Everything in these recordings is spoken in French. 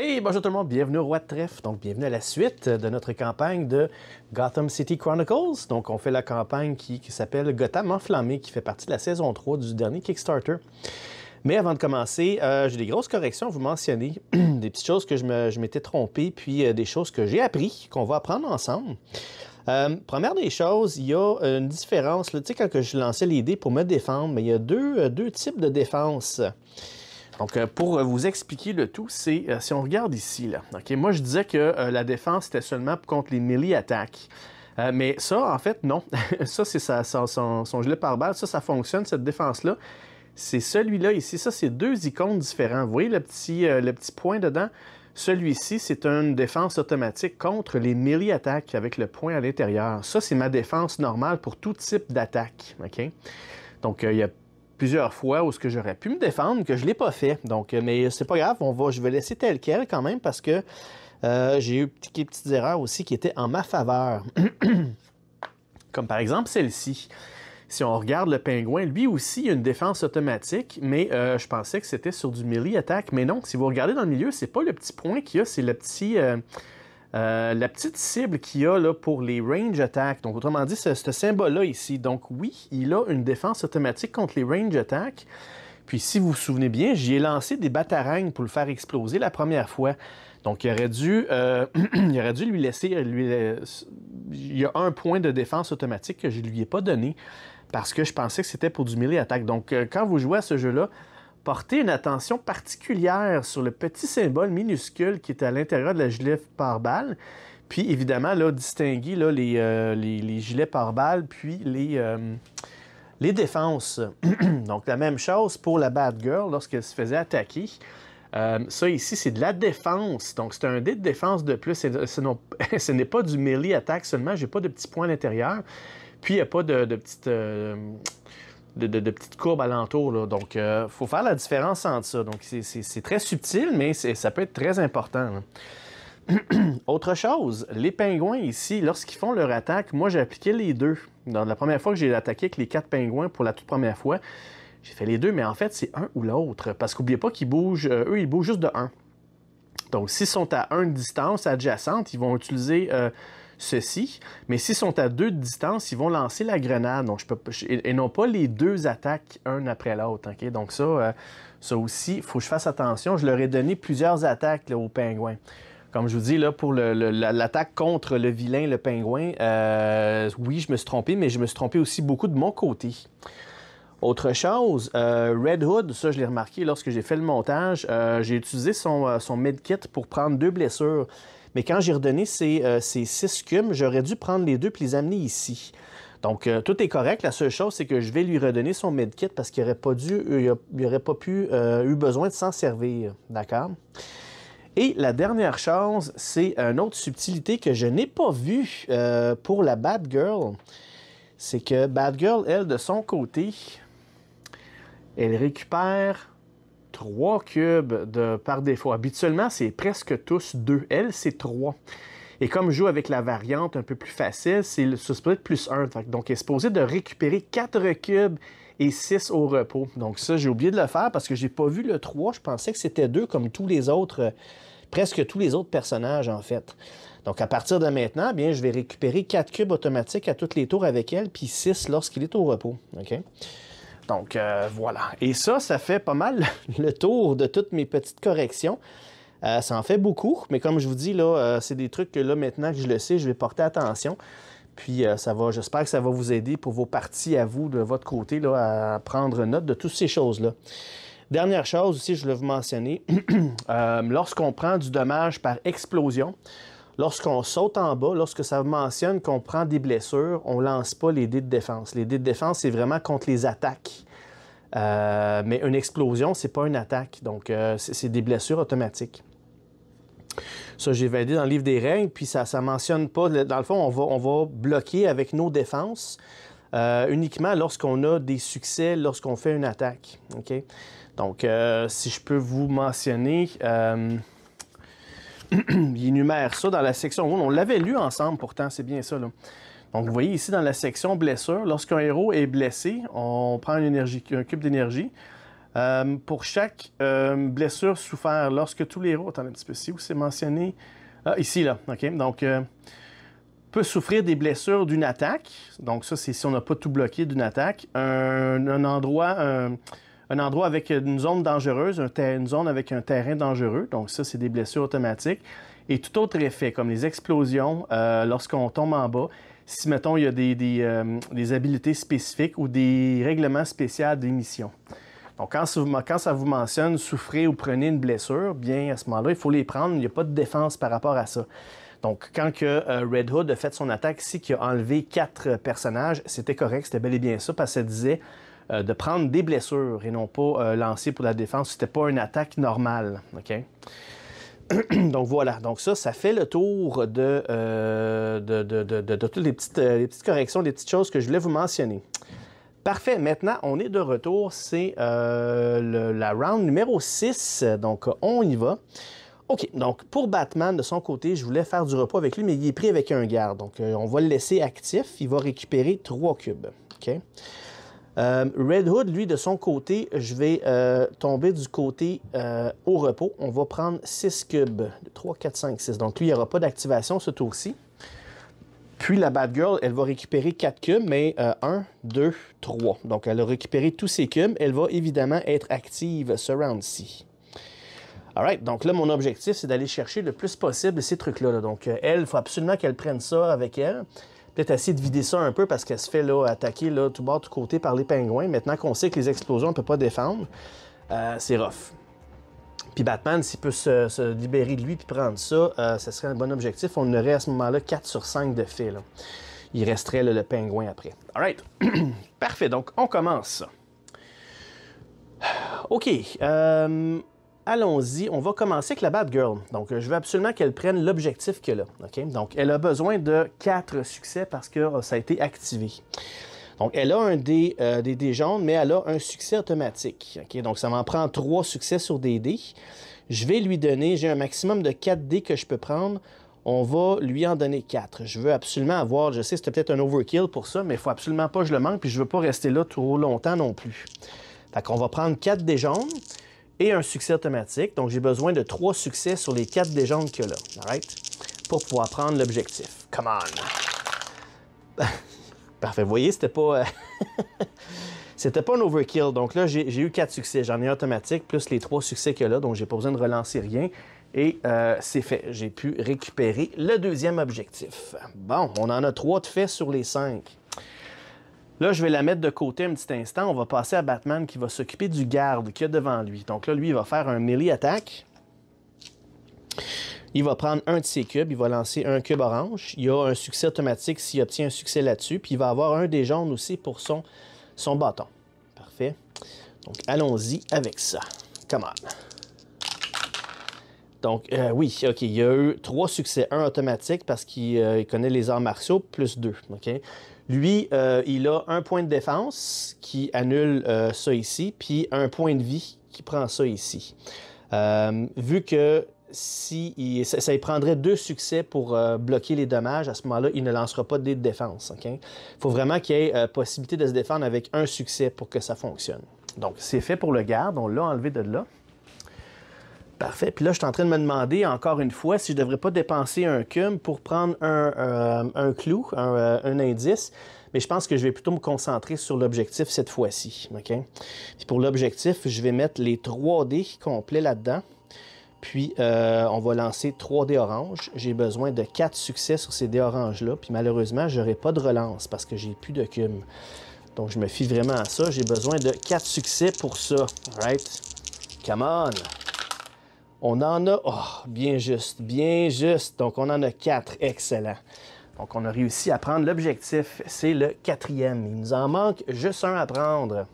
Hey, bonjour tout le monde, bienvenue au Roi de Trèfle. Donc, bienvenue à la suite de notre campagne de Gotham City Chronicles. Donc, on fait la campagne qui, s'appelle Gotham enflammé, qui fait partie de la saison 3 du dernier Kickstarter. Mais avant de commencer, euh, j'ai des grosses corrections à vous mentionner, des petites choses que je m'étais trompé, puis euh, des choses que j'ai appris, qu'on va apprendre ensemble. Euh, première des choses, il y a une différence. Tu sais, quand je lançais l'idée pour me défendre, mais il y a deux, deux types de défense. Donc, euh, pour euh, vous expliquer le tout, c'est euh, si on regarde ici, là, Ok, moi je disais que la défense était seulement contre les melee attaques. mais ça, en fait, non. ça, c'est son, son, par balle. Ça, ça fonctionne, cette défense-là. C'est celui-là ici. Ça, c'est deux icônes différents. Vous voyez le petit, le petit point dedans? Celui-ci, c'est une défense automatique contre les melee attaques avec le point à l'intérieur. Ça, c'est ma défense normale pour tout type d'attaque. Donc, il y a plusieurs fois où ce que j'aurais pu me défendre, que je l'ai pas fait. Donc, euh, mais c'est pas grave, on va, je vais laisser tel quel quand même parce que euh, j'ai eu des petites erreurs aussi qui étaient en ma faveur. Comme par exemple celle-ci. Si on regarde le pingouin, lui aussi il a une défense automatique, mais euh, je pensais que c'était sur du melee attaque. Mais non, si vous regardez dans le milieu, c'est pas le petit point qu'il y a, c'est le petit. Euh, la petite cible qu'il y a là, pour les range attacks, donc autrement dit, ce, ce symbole-là ici. Donc oui, il a une défense automatique contre les range attacks. Puis si vous vous souvenez bien, j'y ai lancé des batarangs pour le faire exploser la première fois. Donc il aurait dû, euh, il aurait dû lui laisser... Euh, il y a un point de défense automatique que je ne lui ai pas donné parce que je pensais que c'était pour du melee attack. Donc quand vous jouez à ce jeu-là, porter une attention particulière sur le petit symbole minuscule qui est à l'intérieur de la gilet par balle. Puis évidemment, distinguer euh, les, gilets par balles, puis les, euh, les défenses. Donc la même chose pour la Bad Girl lorsqu'elle se faisait attaquer. Euh, ça ici, c'est de la défense. Donc, c'est un dé de défense de plus. Ce, n'est pas du melee attaque seulement. J'ai pas de petits points à l'intérieur. Puis, il n'y a pas de, de petite de, petites courbes alentour. Donc, il euh, faut faire la différence entre ça. Donc, c'est très subtil, mais ça peut être très important. Autre chose, les pingouins ici, lorsqu'ils font leur attaque, moi j'ai appliqué les deux. Dans la première fois que j'ai attaqué avec les quatre pingouins pour la toute première fois, j'ai fait les deux, mais en fait c'est un ou l'autre. Parce qu'oubliez pas qu'ils bougent, euh, eux ils bougent juste de un. Donc s'ils sont à une distance adjacente, ils vont utiliser euh, ceci, mais s'ils sont à deux de distance, ils vont lancer la grenade Ils je et, pas les deux attaques un après l'autre. Donc ça, euh, ça aussi, il faut que je fasse attention. Je leur ai donné plusieurs attaques au aux Comme je vous dis, là, pour l'attaque contre le vilain, le pingouin, euh, oui, je me suis trompé, mais je me suis trompé aussi beaucoup de mon côté. Autre chose, euh, Red Hood, ça je l'ai remarqué lorsque j'ai fait le montage, j'ai utilisé son, son medkit pour prendre deux blessures. Mais quand j'ai redonné ces, euh, ces six cumes, j'aurais dû prendre les deux et les amener ici. Donc, euh, tout est correct. La seule chose, c'est que je vais lui redonner son medkit parce qu'il n'aurait pas dû, euh, il aurait pas pu, eu besoin de s'en servir. D'accord? Et la dernière chose, c'est une autre subtilité que je n'ai pas vue pour la Bad Girl. C'est que Bad Girl, elle, de son côté, elle récupère 3 cubes de, par défaut. Habituellement, c'est presque tous 2 elle c'est 3. Et comme je joue avec la variante un peu plus facile, c'est ce split plus 1. Donc, il est supposé de récupérer 4 cubes et 6 au repos. Donc ça, j'ai oublié de le faire parce que j'ai pas vu le 3. Je pensais que c'était 2 comme tous les autres, euh, presque tous les autres personnages en fait. Donc à partir de maintenant, bien, je vais récupérer 4 cubes automatiques à tous les tours avec elle, puis 6 lorsqu'il est au repos. OK? Donc euh, voilà. Et ça, ça fait pas mal le tour de toutes mes petites corrections. Euh, ça en fait beaucoup, mais comme je vous dis, là, euh, c'est des trucs que là, maintenant que je le sais, je vais porter attention. Puis ça va, j'espère que ça va vous aider pour vos parties à vous, de votre côté, là, à prendre note de toutes ces choses-là. Dernière chose aussi, je voulais vous mentionner, lorsqu'on prend du dommage par explosion, lorsqu'on saute en bas, lorsque ça mentionne qu'on prend des blessures, on lance pas les dés de défense. Les dés de défense, c'est vraiment contre les attaques. Euh, mais une explosion, c'est pas une attaque. Donc, euh, c'est des blessures automatiques. Ça, j'ai validé dans le livre des règles, puis ça ne mentionne pas. Dans le fond, on va, bloquer avec nos défenses euh, uniquement lorsqu'on a des succès, lorsqu'on fait une attaque. Donc, si je peux vous mentionner. il énumère ça dans la section On l'avait lu ensemble, pourtant, c'est bien ça. Là. Donc, vous voyez ici dans la section blessures, lorsqu'un héros est blessé, on prend une un cube d'énergie. Euh, pour chaque euh, blessure souffert. lorsque tous les héros, attendez un petit peu, ici où c'est mentionné, ah, ici là, ok, donc euh, peut souffrir des blessures d'une attaque. Donc ça, c'est si on n'a pas tout bloqué d'une attaque. Un, endroit, un, endroit avec une zone dangereuse, une zone avec un terrain dangereux. Donc ça, c'est des blessures automatiques. Et tout autre effet, comme les explosions, lorsqu'on tombe en bas, si, mettons, il y a des, des, euh, habilités spécifiques ou des règlements spéciaux d'émission. Donc, quand ça, vous, mentionne souffrez ou prenez une blessure, bien à ce moment-là, il faut les prendre. Il n'y a pas de défense par rapport à ça. Donc, quand que euh, Red Hood a fait son attaque ici, qui a enlevé quatre euh, personnages, c'était correct, c'était bel et bien ça, parce que ça disait de prendre des blessures et non pas lancer pour la défense. C'était pas une attaque normale. OK? donc voilà, donc ça, ça fait le tour de, euh, toutes euh, les petites, corrections, les petites choses que je voulais vous mentionner. Parfait, maintenant on est de retour, c'est euh, la round numéro 6, donc on y va. OK, donc pour Batman, de son côté, je voulais faire du repos avec lui, mais il est pris avec un garde. Donc on va le laisser actif, il va récupérer trois cubes. OK? Euh, Red Hood, lui, de son côté, je vais euh, tomber du côté euh, au repos. On va prendre 6 cubes. 3, 4, 5, 6. Donc, lui, il n'y aura pas d'activation ce tour-ci. Puis la Bad Girl, elle va récupérer 4 cubes, mais 1, 2, 3. Donc, elle a récupéré tous ses cubes. Elle va évidemment être active ce round-ci. Alright, donc là, mon objectif, c'est d'aller chercher le plus possible ces trucs-là. Là. Donc, elle, il faut absolument qu'elle prenne ça avec elle peut-être essayer de vider ça un peu parce qu'elle se fait là, attaquer là, tout bord, tout côté par les pingouins. Maintenant qu'on sait que les explosions, on ne peut pas défendre, euh, c'est rough. Puis Batman, s'il peut se, libérer de lui puis prendre ça, euh, ce serait un bon objectif. On aurait à ce moment-là 4 sur 5 de fait. Il resterait le pingouin après. All right. Parfait. Donc, on commence. OK. Euh, allons-y. On va commencer avec la Bad Girl. Donc, euh, je veux absolument qu'elle prenne l'objectif qu'elle a. Donc, elle a besoin de quatre succès parce que oh, ça a été activé. Donc, elle a un dé, euh, des dés jaunes, mais elle a un succès automatique. Donc, ça m'en prend trois succès sur des dés. Je vais lui donner, j'ai un maximum de 4 dés que je peux prendre. On va lui en donner 4. Je veux absolument avoir, je sais, c'était peut-être un overkill pour ça, mais il faut absolument pas que je le manque, puis je veux pas rester là trop longtemps non plus. Donc, on va prendre 4 dés jaunes et un succès automatique. Donc, j'ai besoin de trois succès sur les quatre légendes qu'il y a là. Alright? Pour pouvoir prendre l'objectif. Come on! Parfait. Vous voyez, c'était pas... Euh, c'était pas un overkill. Donc là, j'ai eu quatre succès. J'en ai automatique, plus les trois succès qu'il y a là. Donc, j'ai pas besoin de relancer rien. Et euh, c'est fait. J'ai pu récupérer le deuxième objectif. Bon, on en a trois de fait sur les cinq. Là, je vais la mettre de côté un petit instant. On va passer à Batman qui va s'occuper du garde qu'il y a devant lui. Donc là, lui, il va faire un melee attaque. Il va prendre un de ses cubes, il va lancer un cube orange. Il a un succès automatique s'il obtient un succès là-dessus. Puis il va avoir un des jaunes aussi pour son, son bâton. Parfait. Donc allons-y avec ça. Come on. Donc euh, oui, ok, il y a eu trois succès. Un automatique parce qu'il euh, connaît les arts martiaux, plus deux. ok lui, euh, il a un point de défense qui annule euh, ça ici, puis un point de vie qui prend ça ici. Euh, vu que si ça, prendrait deux succès pour bloquer les dommages, à ce moment-là, il ne lancera pas de défense. Il faut vraiment qu'il y ait possibilité de se défendre avec un succès pour que ça fonctionne. Donc, c'est fait pour le garde. On l'a enlevé de là. Parfait. Puis là, je suis en train de me demander encore une fois si je ne devrais pas dépenser un cum pour prendre un, euh, clou, euh, un, indice. Mais je pense que je vais plutôt me concentrer sur l'objectif cette fois-ci. Puis pour l'objectif, je vais mettre les 3D complets là-dedans. Puis euh, on va lancer 3 dés orange. J'ai besoin de 4 succès sur ces dés oranges-là. Puis malheureusement, je n'aurai pas de relance parce que j'ai plus de cum. Donc je me fie vraiment à ça. J'ai besoin de 4 succès pour ça. Right? Come on! On en a, oh, bien juste, bien juste. Donc, on en a quatre. Excellent. Donc, on a réussi à prendre l'objectif. C'est le quatrième. Il nous en manque juste un à prendre.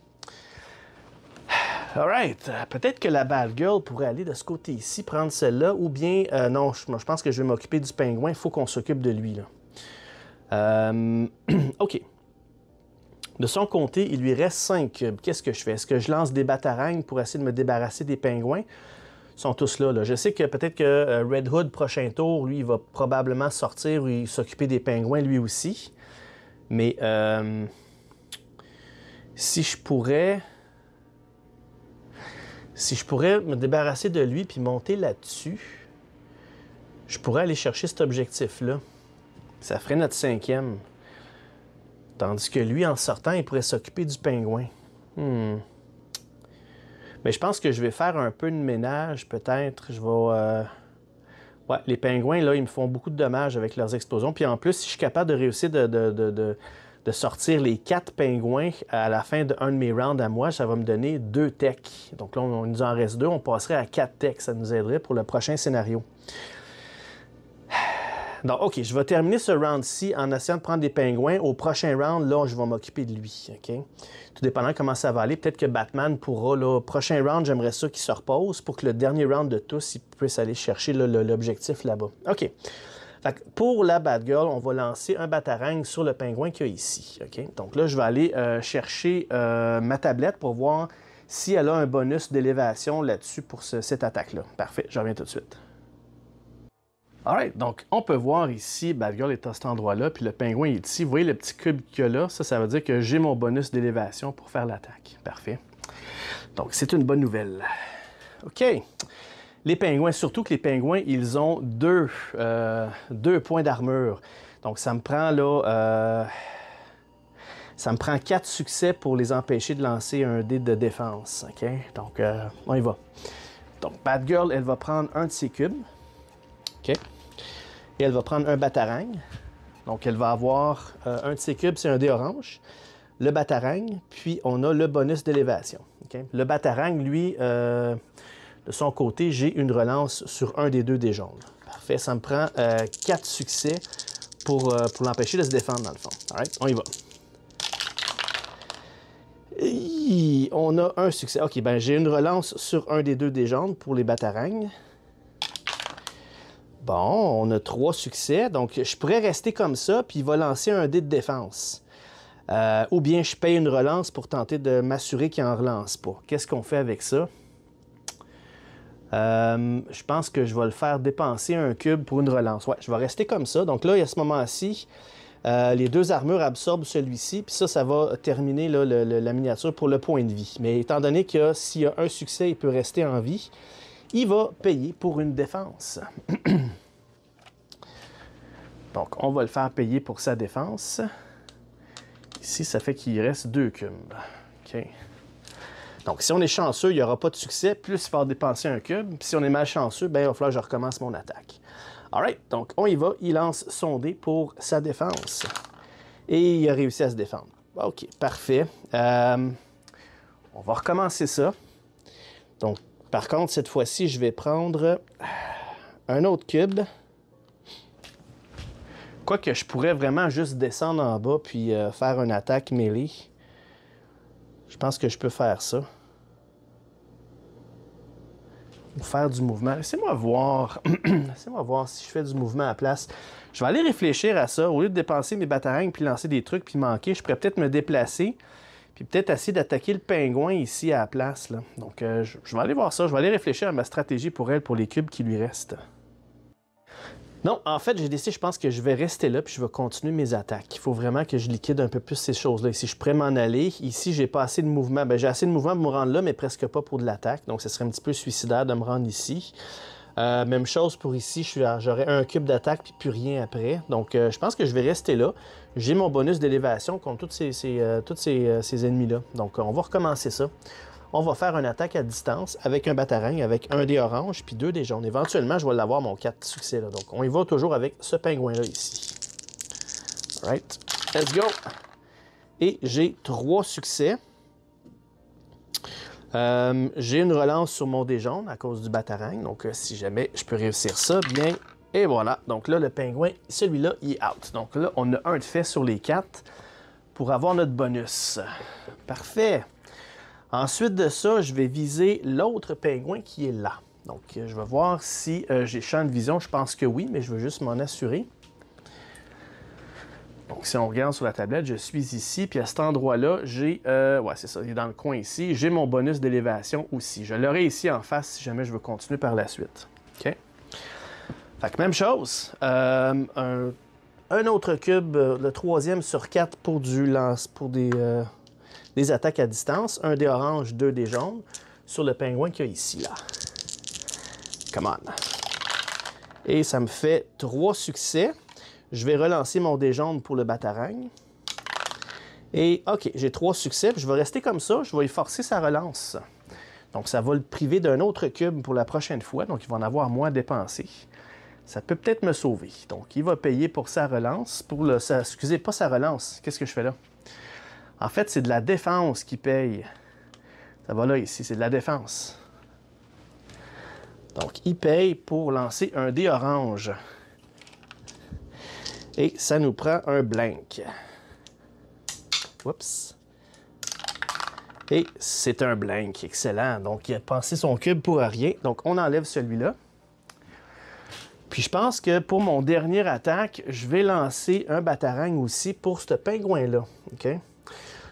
right. peut-être que la bad girl pourrait aller de ce côté ci prendre celle-là, ou bien, euh, non, je, pense que je vais m'occuper du pingouin, il faut qu'on s'occupe de lui. Là. Euh, ok. De son côté, il lui reste 5 cubes. Qu'est-ce que je fais? Est-ce que je lance des batarangs pour essayer de me débarrasser des pingouins? sont tous là. là. Je sais que peut-être que euh, Red Hood, prochain tour, lui, il va probablement sortir ou s'occuper des pingouins lui aussi. Mais euh, si je pourrais. Si je pourrais me débarrasser de lui puis monter là-dessus, je pourrais aller chercher cet objectif-là. Ça ferait notre cinquième. Tandis que lui, en sortant, il pourrait s'occuper du pingouin. Hmm. Mais je pense que je vais faire un peu de ménage, peut-être. Je vais. Euh, les pingouins, là, ils me font beaucoup de dommages avec leurs explosions. Puis en plus, si je suis capable de réussir de, sortir les quatre pingouins à la fin d'un de mes rounds à moi, ça va me donner deux techs. Donc là, on nous en reste deux, on passerait à quatre techs. Ça nous aiderait pour le prochain scénario. Donc, OK, je vais terminer ce round-ci en essayant de prendre des pingouins. Au prochain round, là, je vais m'occuper de lui. OK? Tout dépendant comment ça va aller. Peut-être que Batman pourra, là, prochain round, j'aimerais ça qu'il se repose pour que le dernier round de tous, il puisse aller chercher l'objectif là, bas OK. Fait que pour la Batgirl, on va lancer un batarang sur le pingouin qu'il y a ici. OK? Donc là, je vais aller euh, chercher euh, ma tablette pour voir si elle a un bonus d'élévation là-dessus pour cette attaque-là. Parfait, je reviens tout de suite. Alright, donc on peut voir ici, Bad est à cet endroit-là, puis le pingouin est ici. Vous voyez le petit cube qu'il y a là? Ça, ça veut dire que j'ai mon bonus d'élévation pour faire l'attaque. Parfait. Donc, c'est une bonne nouvelle. OK. Les pingouins, surtout que les pingouins, ils ont deux, euh, deux points d'armure. Donc, ça me prend là... Euh, ça me prend quatre succès pour les empêcher de lancer un dé de défense. OK? Donc, euh, on y va. Donc, Girl, elle va prendre un de ses cubes. OK? et elle va prendre un batarang. Donc, elle va avoir euh, un de ses cubes, c'est un dé orange, le batarang, puis on a le bonus d'élévation. Le batarang, lui, euh, de son côté, j'ai une relance sur un des deux des jambes. Parfait, ça me prend euh, quatre succès pour, pour l'empêcher de se défendre, dans le fond. All right, on y va. on a un succès. OK, ben j'ai une relance sur un des deux des jambes pour les batarangs. Bon, on a trois succès, donc je pourrais rester comme ça, puis il va lancer un dé de défense. Euh, ou bien je paye une relance pour tenter de m'assurer qu'il n'en relance pas. Qu'est-ce qu'on fait avec ça? Euh, je pense que je vais le faire dépenser un cube pour une relance. Ouais, je vais rester comme ça. Donc là, à ce moment-ci, euh, les deux armures absorbent celui-ci, puis ça, ça va terminer la miniature pour le point de vie. Mais étant donné que s'il y a un succès, il peut rester en vie, il va payer pour une défense. Donc, on va le faire payer pour sa défense. Ici, ça fait qu'il reste deux cubes. OK. Donc, si on est chanceux, il n'y aura pas de succès, plus il va dépenser un cube. Puis si on est malchanceux, ben, il va falloir que je recommence mon attaque. Alright, donc on y va. Il lance son dé pour sa défense. Et il a réussi à se défendre. OK, parfait. Euh, on va recommencer ça. Donc, par contre, cette fois-ci, je vais prendre euh, un autre cube. Quoique je pourrais vraiment juste descendre en bas puis euh, faire une attaque mêlée. Je pense que je peux faire ça. faire du mouvement. Laissez-moi voir. Laissez-moi voir si je fais du mouvement à place. Je vais aller réfléchir à ça. Au lieu de dépenser mes batarangs puis lancer des trucs puis manquer, je pourrais peut-être me déplacer puis peut-être essayer d'attaquer le pingouin ici à la place. Là. Donc, euh, je, vais aller voir ça. Je vais aller réfléchir à ma stratégie pour elle, pour les cubes qui lui restent. Non, en fait, j'ai décidé, je pense que je vais rester là, puis je vais continuer mes attaques. Il faut vraiment que je liquide un peu plus ces choses-là. Ici, je pourrais m'en aller. Ici, j'ai pas assez de mouvement. Ben, j'ai assez de mouvement pour me rendre là, mais presque pas pour de l'attaque. Donc, ce serait un petit peu suicidaire de me rendre ici. Euh, même chose pour ici, j'aurai un cube d'attaque puis plus rien après. Donc euh, je pense que je vais rester là. J'ai mon bonus d'élévation contre tous euh, ces, ennemis-là. Donc on va recommencer ça. On va faire une attaque à distance avec un batarang, avec un des orange puis deux des jaunes. Éventuellement, je vais l'avoir mon 4 succès. Là. Donc on y va toujours avec ce pingouin-là ici. All right, let's go! Et j'ai trois succès. Euh, j'ai une relance sur mon déjaune à cause du batarang. Donc, euh, si jamais je peux réussir ça, bien. Et voilà. Donc là, le pingouin, celui-là, il est out. Donc là, on a un de fait sur les quatre pour avoir notre bonus. Parfait. Ensuite de ça, je vais viser l'autre pingouin qui est là. Donc, euh, je vais voir si j'ai champ de vision. Je pense que oui, mais je veux juste m'en assurer. Donc, si on regarde sur la tablette, je suis ici, puis à cet endroit-là, j'ai... Euh, ouais, c'est ça, il est dans le coin ici. J'ai mon bonus d'élévation aussi. Je l'aurai ici en face si jamais je veux continuer par la suite. OK? Fait que même chose. Euh, un, autre cube, euh, le troisième sur quatre pour du lance, pour des, des attaques à distance. Un des oranges, deux des jaunes. Sur le pingouin qu'il y a ici, là. Come on. Et ça me fait trois succès. Je vais relancer mon déjambe pour le Batarang. Et OK, j'ai trois succès. je vais rester comme ça. Je vais y forcer sa relance. Donc, ça va le priver d'un autre cube pour la prochaine fois. Donc, il va en avoir moins dépensé. Ça peut peut-être me sauver. Donc, il va payer pour sa relance. Pour le, excusez, pas sa relance. Qu'est-ce que je fais là? En fait, c'est de la défense qui paye. Ça va là, ici. C'est de la défense. Donc, il paye pour lancer un dé orange. Et ça nous prend un blank. Oups. Et c'est un blank, excellent. Donc, il a passé son cube pour rien. Donc, on enlève celui-là. Puis, je pense que pour mon dernier attaque, je vais lancer un batarang aussi pour ce pingouin-là. OK?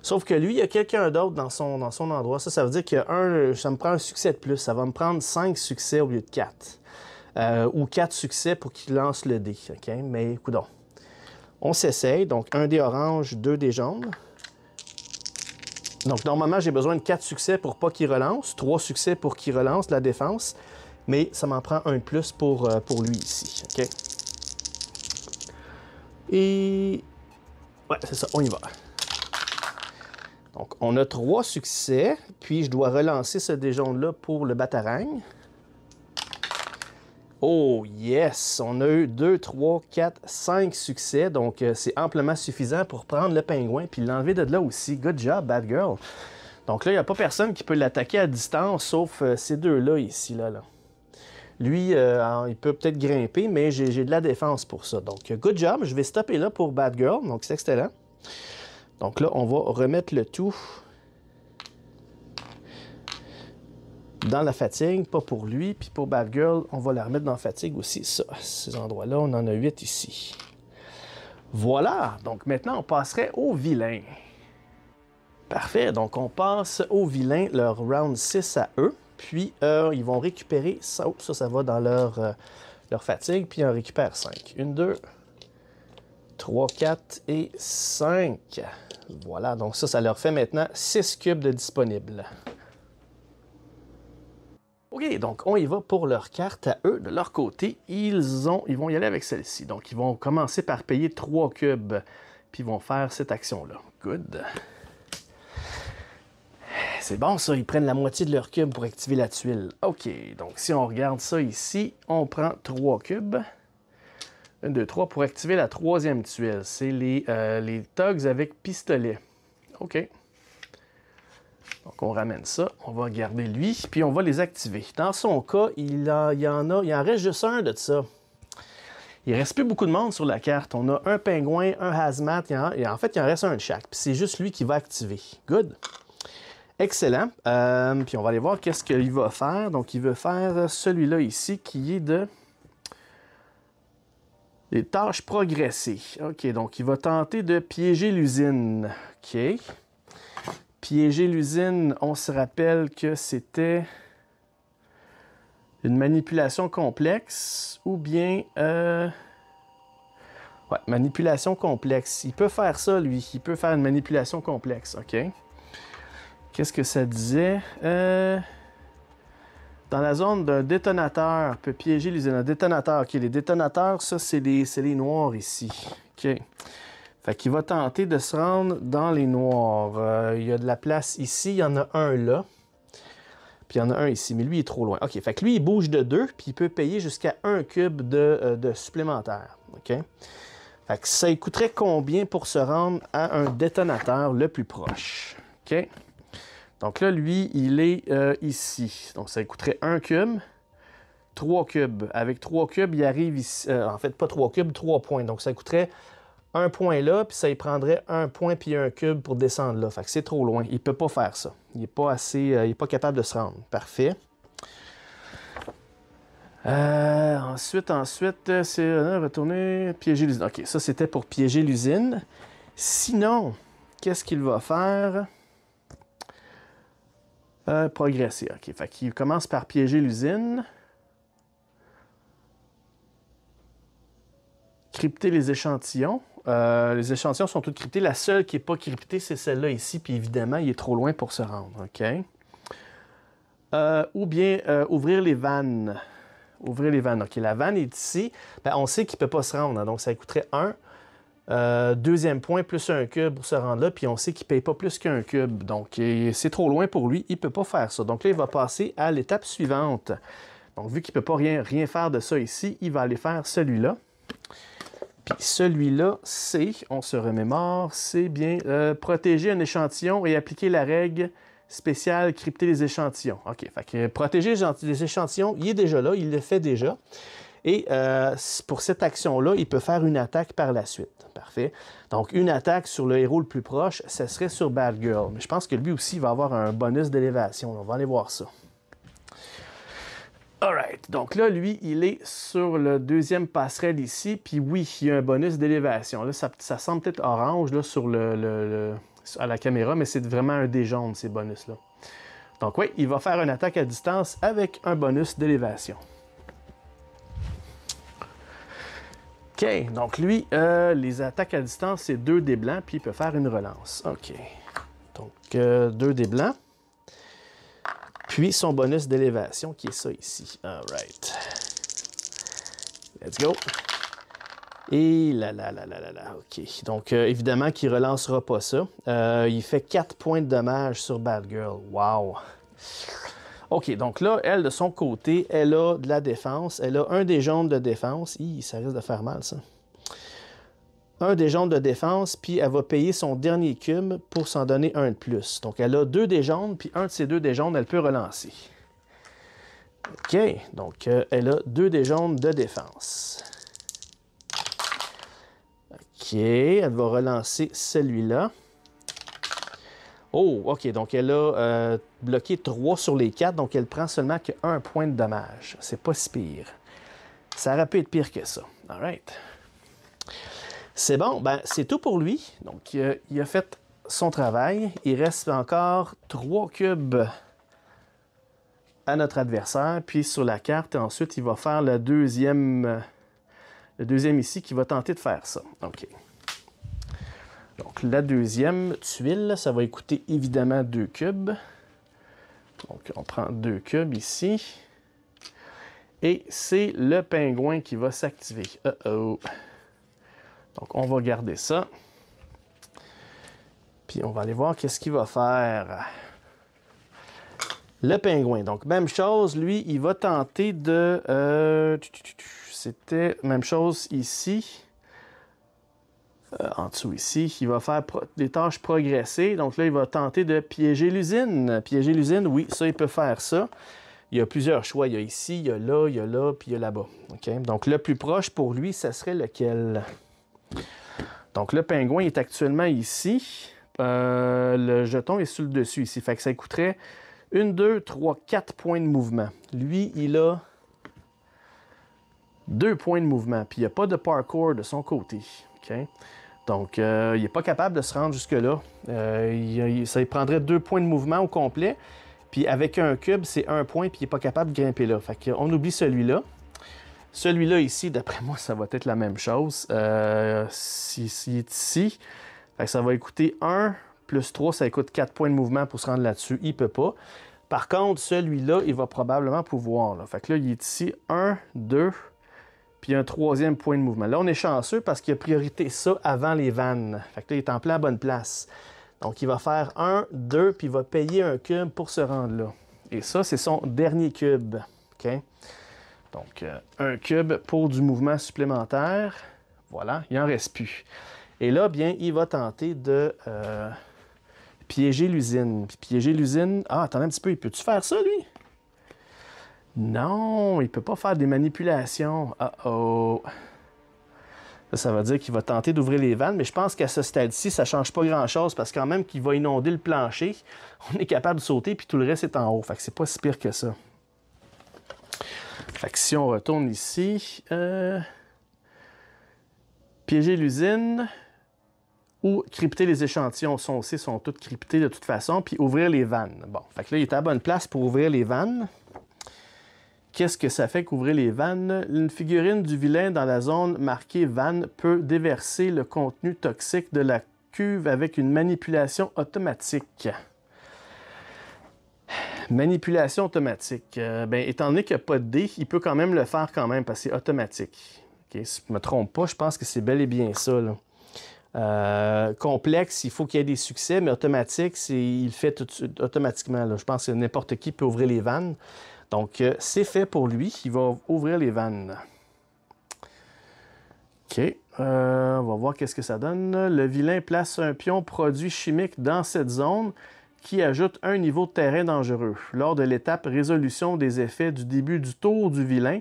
Sauf que lui, il y a quelqu'un d'autre dans son, dans son endroit. Ça, ça veut dire que un, ça me prend un succès de plus. Ça va me prendre 5 succès au lieu de 4. Euh, ou 4 succès pour qu'il lance le dé. OK? Mais, coudons. On s'essaye, donc un des orange, deux des jambes. Donc normalement, j'ai besoin de quatre succès pour pas qu'il relance, trois succès pour qu'il relance la défense, mais ça m'en prend un plus pour, euh, pour lui ici. Et... Ouais, c'est ça, on y va. Donc, on a trois succès, puis je dois relancer ce jaune là pour le batarang. Oh yes, on a eu 2, 3, 4, 5 succès, donc euh, c'est amplement suffisant pour prendre le pingouin puis l'enlever de là aussi. Good job, bad girl. Donc là, il n'y a pas personne qui peut l'attaquer à distance, sauf euh, ces deux-là ici. Là, là. Lui, euh, il peut peut-être grimper, mais j'ai de la défense pour ça. Donc, good job. Je vais stopper là pour Bad Girl. Donc, c'est excellent. Donc là, on va remettre le tout dans la fatigue, pas pour lui. Puis pour Bad Girl, on va la remettre dans la fatigue aussi. Ça, ces endroits-là, on en a 8 ici. Voilà, donc maintenant on passerait au vilain. Parfait, donc on passe au vilain, leur round 6 à eux. Puis euh, ils vont récupérer ça. ça, ça va dans leur, euh, fatigue. Puis on récupère 5. 1, 2, 3, 4 et 5. Voilà, donc ça, ça leur fait maintenant 6 cubes de disponibles donc on y va pour leur carte à eux. De leur côté, ils, ont, ils vont y aller avec celle-ci. Donc ils vont commencer par payer 3 cubes, puis ils vont faire cette action-là. Good. C'est bon ça, ils prennent la moitié de leur cube pour activer la tuile. OK, donc si on regarde ça ici, on prend 3 cubes. 1, 2, 3 pour activer la troisième tuile. C'est les, euh, tugs avec pistolet. OK. Donc, on ramène ça, on va garder lui, puis on va les activer. Dans son cas, il, y en a, il en reste juste un de ça. Il reste plus beaucoup de monde sur la carte. On a un pingouin, un hazmat, et en, fait, il en reste un de chaque. Puis c'est juste lui qui va activer. Good. Excellent. Euh, puis on va aller voir qu'est-ce qu'il va faire. Donc, il veut faire celui-là ici qui est de... Les tâches progressées. OK, donc il va tenter de piéger l'usine. OK. Piéger l'usine, on se rappelle que c'était une manipulation complexe ou bien... Euh, ouais, manipulation complexe. Il peut faire ça, lui. Il peut faire une manipulation complexe, OK? Qu'est-ce que ça disait? Euh... Dans la zone d'un détonateur, peut piéger l'usine. Un détonateur, OK. Les détonateurs, ça, c'est les, les noirs ici. OK. Fait qu'il va tenter de se rendre dans les noirs. Euh, il y a de la place ici, il y en a un là. Puis il y en a un ici, mais lui il est trop loin. OK, fait que lui, il bouge de deux, puis il peut payer jusqu'à un cube de, euh, supplémentaire. OK? Fait que ça coûterait combien pour se rendre à un détonateur le plus proche? OK? Donc là, lui, il est euh, ici. Donc ça coûterait un cube. Trois cubes. Avec trois cubes, il arrive ici. en fait, pas trois cubes, trois points. Donc, ça coûterait un point là, puis ça y prendrait un point puis un cube pour descendre là. Fait que c'est trop loin. Il ne peut pas faire ça. Il n'est pas assez. Euh, il est pas capable de se rendre. Parfait. Euh, ensuite, ensuite, euh, c'est retourner, piéger l'usine. OK, ça c'était pour piéger l'usine. Sinon, qu'est-ce qu'il va faire? progresser. OK, fait qu'il commence par piéger l'usine. Crypter les échantillons. Euh, les échantillons sont tous cryptés. La seule qui n'est pas cryptée, c'est celle-là ici. Puis évidemment, il est trop loin pour se rendre. Euh, ou bien euh, ouvrir les vannes. Ouvrir les vannes. OK, la vanne est ici. Ben, on sait qu'il ne peut pas se rendre. Hein, donc, ça coûterait 1. deuxième point, plus un cube pour se rendre là. Puis on sait qu'il ne paye pas plus qu'un cube. Donc, c'est trop loin pour lui. Il ne peut pas faire ça. Donc là, il va passer à l'étape suivante. Donc, vu qu'il ne peut pas rien, rien faire de ça ici, il va aller faire celui-là. Puis celui-là, c'est, on se remémore, c'est bien euh, protéger un échantillon et appliquer la règle spéciale crypter les échantillons. OK, fait que protéger les échantillons, il est déjà là, il le fait déjà. Et euh, pour cette action-là, il peut faire une attaque par la suite. Parfait. Donc, une attaque sur le héros le plus proche, ce serait sur Bad Girl. Mais je pense que lui aussi va avoir un bonus d'élévation. On va aller voir ça. Alright, donc là, lui, il est sur le deuxième passerelle ici, puis oui, il y a un bonus d'élévation. Là, ça, ça semble peut-être orange sur le, à la caméra, mais c'est vraiment un dé de ces bonus-là. Donc oui, il va faire une attaque à distance avec un bonus d'élévation. OK, donc lui, euh, les attaques à distance, c'est deux dés blancs, puis il peut faire une relance. OK, donc euh, deux dés blancs puis son bonus d'élévation qui est ça ici. All right. Let's go. Et là, là, là, là, là, là, OK. Donc, euh, évidemment qu'il ne relancera pas ça. Euh, il fait 4 points de dommage sur Bad Girl. Wow! OK, donc là, elle, de son côté, elle a de la défense. Elle a un des jambes de défense. ça risque de faire mal, ça un des jambes de défense, puis elle va payer son dernier cube pour s'en donner un de plus. Donc elle a deux des jambes, puis un de ces deux des jambes, elle peut relancer. OK, donc euh, elle a deux des jambes de défense. OK, elle va relancer celui-là. Oh, OK, donc elle a euh, bloqué trois sur les quatre. donc elle prend seulement qu'un point de dommage. C'est pas si pire. Ça aurait pu être pire que ça. All right. C'est bon, ben, c'est tout pour lui. Donc, il a, fait son travail. Il reste encore trois cubes à notre adversaire. Puis sur la carte, ensuite, il va faire le deuxième, le deuxième ici qui va tenter de faire ça. OK. Donc la deuxième tuile, ça va écouter évidemment deux cubes. Donc on prend deux cubes ici. Et c'est le pingouin qui va s'activer. oh. Donc, on va garder ça. Puis, on va aller voir qu'est-ce qu'il va faire. Le pingouin. Donc, même chose, lui, il va tenter de... Euh, C'était même chose ici. Euh, en dessous ici, il va faire des tâches progressées. Donc là, il va tenter de piéger l'usine. Piéger l'usine, oui, ça, il peut faire ça. Il y a plusieurs choix. Il y a ici, il y a là, il y a là, puis il y a là-bas. Donc le plus proche pour lui, ça serait lequel? Donc le pingouin est actuellement ici. Euh, le jeton est sur le dessus ici. Fait que ça coûterait 1, 2, 3, 4 points de mouvement. Lui, il a 2 points de mouvement. Puis il n'y a pas de parkour de son côté. Donc euh, il n'est pas capable de se rendre jusque-là. Euh, ça prendrait 2 points de mouvement au complet. Puis avec un cube, c'est un point, puis il n'est pas capable de grimper là. Fait oublie celui-là. Celui-là ici, d'après moi, ça va être la même chose. Euh, S'il est ici, ça va écouter 1 plus 3, ça écoute 4 points de mouvement pour se rendre là-dessus. Il ne peut pas. Par contre, celui-là, il va probablement pouvoir. Là. Fait il est ici 1, 2, puis un troisième point de mouvement. Là, on est chanceux parce qu'il a priorité ça avant les vannes. là, il est en plein bonne place. Donc, il va faire 1, 2, puis il va payer un cube pour se rendre là. Et ça, c'est son dernier cube. OK? Donc, euh, un cube pour du mouvement supplémentaire. Voilà, il n'en reste plus. Et là, bien, il va tenter de euh, piéger l'usine. Piéger l'usine. Ah, attendez un petit peu, il peut-tu faire ça, lui? Non, il ne peut pas faire des manipulations. Ah oh! Ça, veut dire qu'il va tenter d'ouvrir les vannes, mais je pense qu'à ce stade-ci, ça ne change pas grand-chose parce quand même qu'il va inonder le plancher, on est capable de sauter, puis tout le reste est en haut. Fait que c'est pas si pire que ça. Fait que si on retourne ici, euh, piéger l'usine ou crypter les échantillons sont aussi sont toutes cryptés de toute façon, puis ouvrir les vannes. Bon, là, il est à bonne place pour ouvrir les vannes. Qu'est-ce que ça fait qu'ouvrir les vannes? Une figurine du vilain dans la zone marquée vanne peut déverser le contenu toxique de la cuve avec une manipulation automatique. Manipulation automatique. Euh, ben, étant donné qu'il n'y a pas de dé, il peut quand même le faire quand même parce que c'est automatique. Si je ne me trompe pas, je pense que c'est bel et bien ça. Euh, complexe, il faut qu'il y ait des succès, mais automatique, il le fait tout, automatiquement. Je pense que n'importe qui peut ouvrir les vannes. Donc, euh, c'est fait pour lui. Il va ouvrir les vannes. OK. on va voir qu'est-ce que ça donne. Le vilain place un pion produit chimique dans cette zone qui ajoute un niveau de terrain dangereux. Lors de l'étape résolution des effets du début du tour du vilain,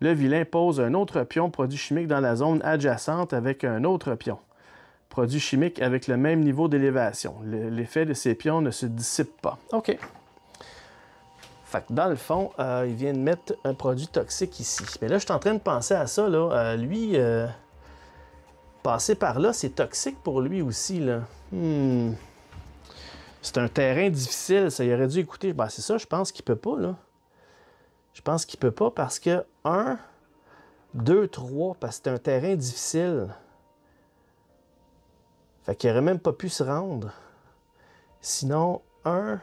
le vilain pose un autre pion produit chimique dans la zone adjacente avec un autre pion produit chimique avec le même niveau d'élévation. L'effet de ces pions ne se dissipe pas. OK. Fait que dans le fond, euh, il vient de mettre un produit toxique ici. Mais là, je suis en train de penser à ça. Là. Euh, lui, euh, passer par là, c'est toxique pour lui aussi. Là. Hmm. C'est un terrain difficile, ça il aurait dû écouter. Ben, c'est ça, je pense qu'il peut pas, là. Je pense qu'il peut pas parce que 1, 2, 3, parce que c'est un terrain difficile. Fait qu'il n'aurait même pas pu se rendre. Sinon, 1,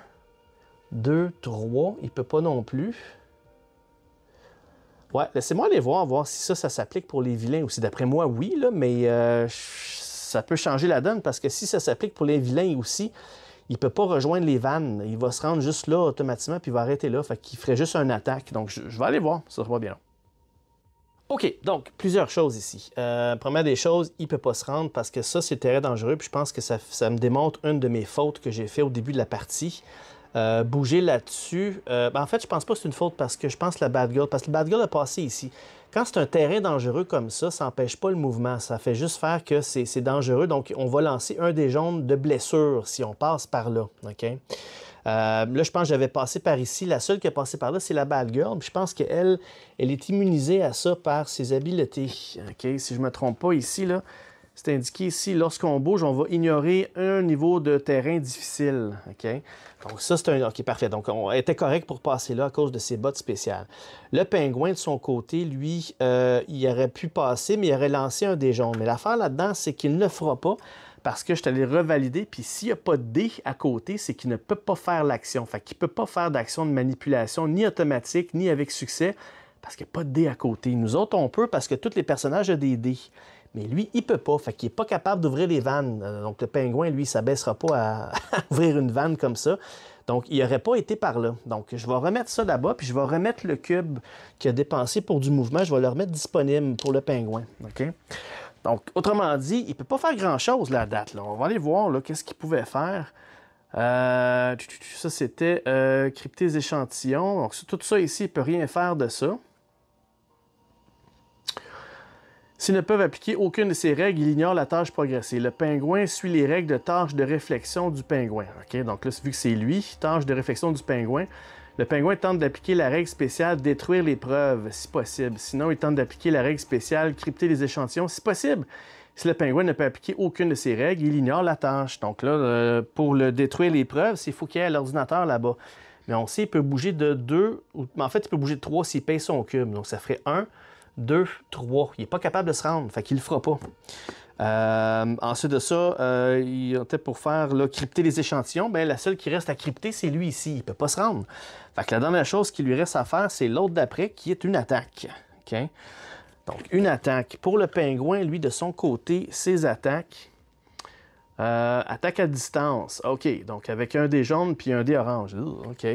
2, 3, il peut pas non plus. Ouais, laissez-moi aller voir, voir si ça, ça s'applique pour les vilains aussi. D'après moi, oui, là, mais euh, ça peut changer la donne parce que si ça s'applique pour les vilains aussi, il peut pas rejoindre les vannes. Il va se rendre juste là automatiquement, puis il va arrêter là. Fait qu'il ferait juste une attaque. Donc, je, vais aller voir. Ça sera bien OK, donc plusieurs choses ici. Euh, première des choses, il ne peut pas se rendre parce que ça, c'est très dangereux. Puis je pense que ça, ça me démontre une de mes fautes que j'ai fait au début de la partie. Euh, bouger là-dessus. Euh, ben, en fait, je pense pas que c'est une faute parce que je pense que la Bad Girl, parce que la Bad Girl a passé ici. Quand c'est un terrain dangereux comme ça, ça n'empêche pas le mouvement. Ça fait juste faire que c'est dangereux. Donc, on va lancer un des jaunes de blessure si on passe par là. Euh, là, je pense que j'avais passé par ici. La seule qui a passé par là, c'est la Bad Girl. je pense qu'elle, elle est immunisée à ça par ses habiletés. Si je ne me trompe pas ici, là, c'est indiqué ici, lorsqu'on bouge, on va ignorer un niveau de terrain difficile. Donc ça, c'est un... OK, parfait. Donc on était correct pour passer là à cause de ses bottes spéciales. Le pingouin, de son côté, lui, euh, il aurait pu passer, mais il aurait lancé un des jaunes. Mais l'affaire là-dedans, c'est qu'il ne fera pas parce que je t'allais revalider, puis s'il n'y a pas de dé à côté, c'est qu'il ne peut pas faire l'action. Fait qu'il ne peut pas faire d'action de manipulation, ni automatique, ni avec succès, parce qu'il n'y a pas de dé à côté. Nous autres, on peut parce que tous les personnages ont des dés. Mais lui, il peut pas. Fait qu'il n'est pas capable d'ouvrir les vannes. Euh, donc, le pingouin, lui, ça baissera pas à, ouvrir une vanne comme ça. Donc, il n'aurait pas été par là. Donc, je vais remettre ça là-bas, puis je vais remettre le cube qui a dépensé pour du mouvement. Je vais le remettre disponible pour le pingouin. Donc, autrement dit, il ne peut pas faire grand-chose, la date. Là. On va aller voir qu'est-ce qu'il pouvait faire. Euh, ça, c'était euh, crypter les échantillons. Donc, tout ça ici, il ne peut rien faire de ça. S'ils ne peuvent appliquer aucune de ces règles, il ignore la tâche progressée. Le pingouin suit les règles de tâche de réflexion du pingouin. Donc là, vu que c'est lui, tâche de réflexion du pingouin, le pingouin tente d'appliquer la règle spéciale détruire les preuves, si possible. Sinon, il tente d'appliquer la règle spéciale crypter les échantillons, si possible. Si le pingouin ne peut appliquer aucune de ces règles, il ignore la tâche. Donc là, euh, pour le détruire les preuves, il faut qu'il y ait l'ordinateur là-bas. Mais on sait il peut bouger de deux, ou en fait, il peut bouger de trois s'il paye son cube. Donc ça ferait un. 2, 3. Il n'est pas capable de se rendre, fait qu'il le fera pas. Euh, ensuite de ça, euh, il était pour faire crypter les échantillons. Bien, la seule qui reste à crypter, c'est lui ici. Il ne peut pas se rendre. Fait la dernière chose qui lui reste à faire, c'est l'autre d'après, qui est une attaque. Donc, une attaque. Pour le pingouin, lui, de son côté, ses attaques. Euh, attaque à distance. OK. Donc, avec un dé jaune puis un dé orange. OK.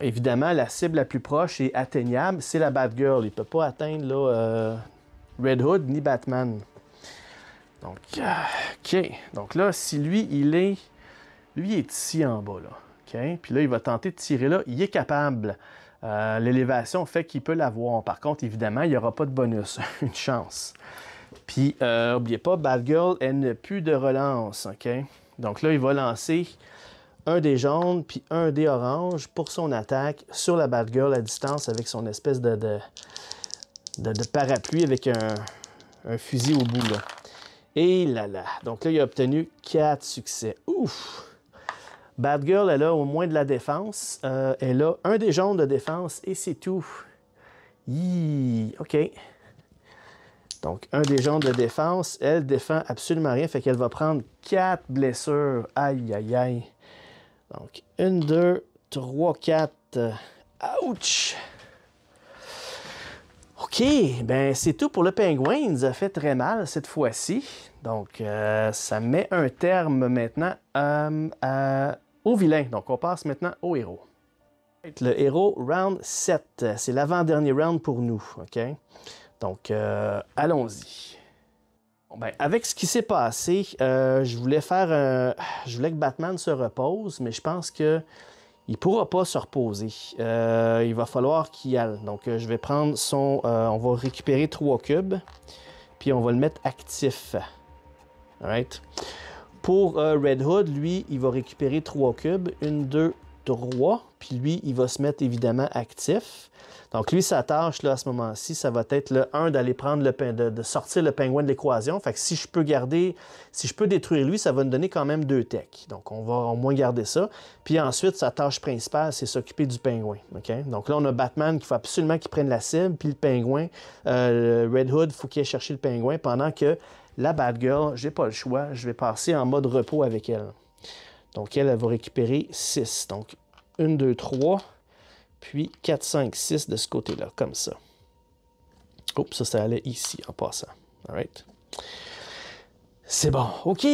Évidemment, la cible la plus proche et atteignable, c'est la Batgirl. Il ne peut pas atteindre euh, Red Hood ni Batman. Donc, euh, OK. Donc là, si lui, il est. Lui, il est ici en bas, là. OK? Puis là, il va tenter de tirer là. Il est capable. Euh, l'élévation fait qu'il peut l'avoir. Par contre, évidemment, il n'y aura pas de bonus. Une chance. Puis, n'oubliez pas, Batgirl, elle n'a plus de relance. OK? Donc là, il va lancer un des jaunes puis un des oranges pour son attaque sur la Bad Girl à distance avec son espèce de, de, parapluie avec un, fusil au bout. Là. Et là là. Donc là, il a obtenu 4 succès. Ouf! bad Girl elle a au moins de la défense. Euh, elle a un des jaunes de défense et c'est tout. yee OK. Donc, un des jaunes de défense, elle défend absolument rien, fait qu'elle va prendre quatre blessures. Aïe, aïe, aïe. Donc, une, deux, 3, 4, Ouch! OK, ben c'est tout pour le pingouin. Il nous a fait très mal cette fois-ci. Donc, euh, ça met un terme maintenant euh, au vilain. Donc, on passe maintenant au héros. Le héros, round 7. C'est l'avant-dernier round pour nous. OK? Donc, euh, allons-y. Ben, avec ce qui s'est passé, euh, je voulais faire Je voulais que Batman se repose, mais je pense que il pourra pas se reposer. Euh, il va falloir qu'il y aille. Donc euh, je vais prendre son. on va récupérer trois cubes. Puis on va le mettre actif. Pour Red Hood, lui, il va récupérer trois cubes. Une, deux, trois. Puis lui, il va se mettre évidemment actif. Donc lui, sa tâche là, à ce moment-ci, ça va être le 1 d'aller prendre le de, de sortir le pingouin de l'équation. Fait que si je peux garder, si je peux détruire lui, ça va me donner quand même deux techs. Donc on va au moins garder ça. Puis ensuite, sa tâche principale, c'est s'occuper du pingouin. Ok. Donc là, on a Batman qui faut absolument qu'il prenne la cible, puis le pingouin, euh, Red Hood, faut qu'il aille chercher le pingouin pendant que la Batgirl, j'ai pas le choix, je vais passer en mode repos avec elle. Donc elle, elle va récupérer 6. Donc 1, 2, 3. Puis 4, 5, 6 de ce côté-là, comme ça. Oups, ça, ça allait ici en passant. All right. C'est bon. OK.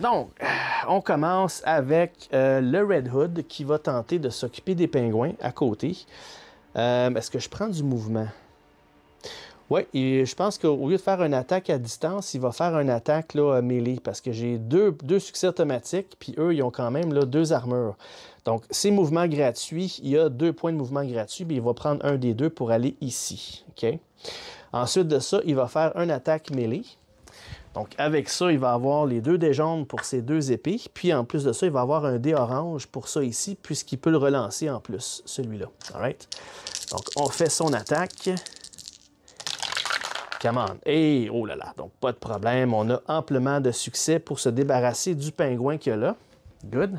Donc, euh, on commence avec euh, le Red Hood qui va tenter de s'occuper des pingouins à côté. Euh, est-ce que je prends du mouvement? Oui, je pense qu'au lieu de faire une attaque à distance, il va faire une attaque là, mêlée parce que j'ai deux, succès automatiques, puis eux, ils ont quand même deux armures. Donc, ces mouvements gratuits, il y a deux points de mouvement gratuits, puis il va prendre un des deux pour aller ici. Ensuite de ça, il va faire une attaque mêlée. Donc, avec ça, il va avoir les deux dés pour ses deux épées, puis en plus de ça, il va avoir un dé orange pour ça ici, puisqu'il peut le relancer en plus, celui-là. All Donc, on fait son attaque. Come Et oh là là, donc pas de problème. On a amplement de succès pour se débarrasser du pingouin qu'il y a là. Good.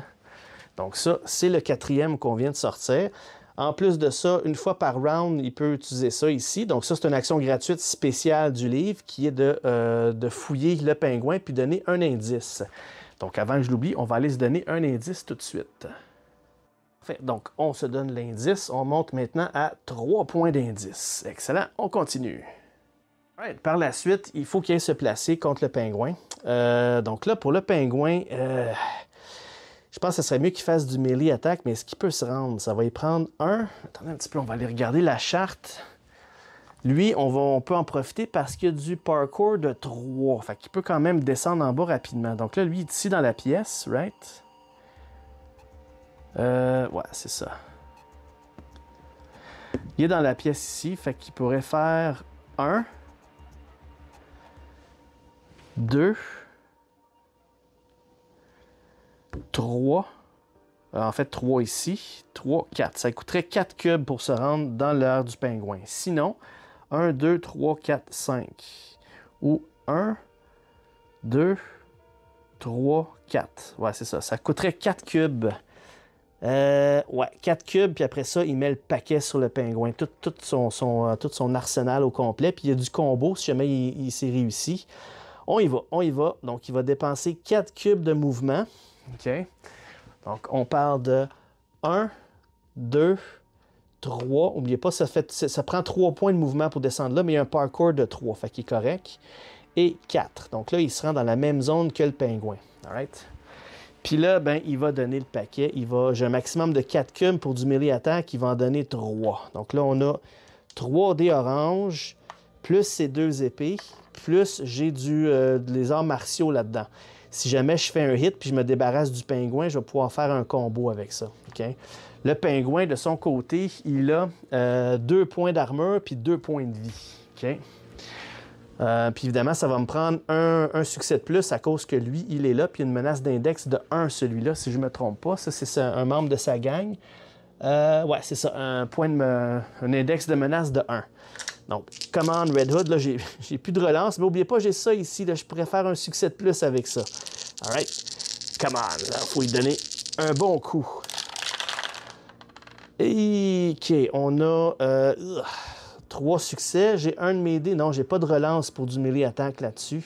Donc ça, c'est le quatrième qu'on vient de sortir. En plus de ça, une fois par round, il peut utiliser ça ici. Donc ça, c'est une action gratuite spéciale du livre qui est de, euh, fouiller le pingouin puis donner un indice. Donc avant que je l'oublie, on va aller se donner un indice tout de suite. donc on se donne l'indice. On monte maintenant à trois points d'indice. Excellent, on continue par la suite, il faut qu'il aille se placer contre le pingouin. Euh, donc là, pour le pingouin, euh, je pense que ce serait mieux qu'il fasse du melee attaque, mais est-ce qu'il peut se rendre? Ça va y prendre un. Attendez un petit peu, on va aller regarder la charte. Lui, on, va, on peut en profiter parce qu'il y a du parkour de 3. Fait qu'il peut quand même descendre en bas rapidement. Donc là, lui, il est ici dans la pièce, right? Euh, ouais, c'est ça. Il est dans la pièce ici, fait qu'il pourrait faire un. 2, 3, euh, en fait 3 ici, 3, 4. Ça coûterait 4 cubes pour se rendre dans l'air du pingouin. Sinon, 1, 2, 3, 4, 5. Ou 1, 2, 3, 4. Ouais, c'est ça. Ça coûterait 4 cubes. Euh, ouais, 4 cubes, puis après ça, il met le paquet sur le pingouin. Euh, tout, son, arsenal au complet. Puis il y a du combo si jamais il s'est réussi. On y va, on y va. Donc, il va dépenser 4 cubes de mouvement. OK. Donc, on parle de 1, 2, 3. N'oubliez pas, ça, fait, ça prend 3 points de mouvement pour descendre là, mais il y a un parcours de 3, fait qu'il est correct. Et 4. Donc là, il se rend dans la même zone que le pingouin. All right? Puis là, ben, il va donner le paquet. Il va, j'ai un maximum de 4 cubes pour du melee attaque. Il va en donner 3. Donc là, on a 3 dés orange, plus ses deux épées, plus j'ai du des euh, arts martiaux là-dedans. Si jamais je fais un hit puis je me débarrasse du pingouin, je vais pouvoir faire un combo avec ça. Le pingouin, de son côté, il a euh, deux points d'armure puis deux points de vie. Euh, puis évidemment, ça va me prendre un, succès de plus à cause que lui, il est là, puis une menace d'index de 1, celui-là, si je ne me trompe pas. Ça, c'est un membre de sa gang. ouais, c'est ça, un point de un index de menace de 1. Donc, command Red Hood, là, j'ai plus de relance, mais n'oubliez pas, j'ai ça ici, là, je pourrais faire un succès de plus avec ça. All right, command. là, faut lui donner un bon coup. Et, OK, on a euh, trois succès, j'ai un de mes dés, non, j'ai pas de relance pour du melee attaque là-dessus.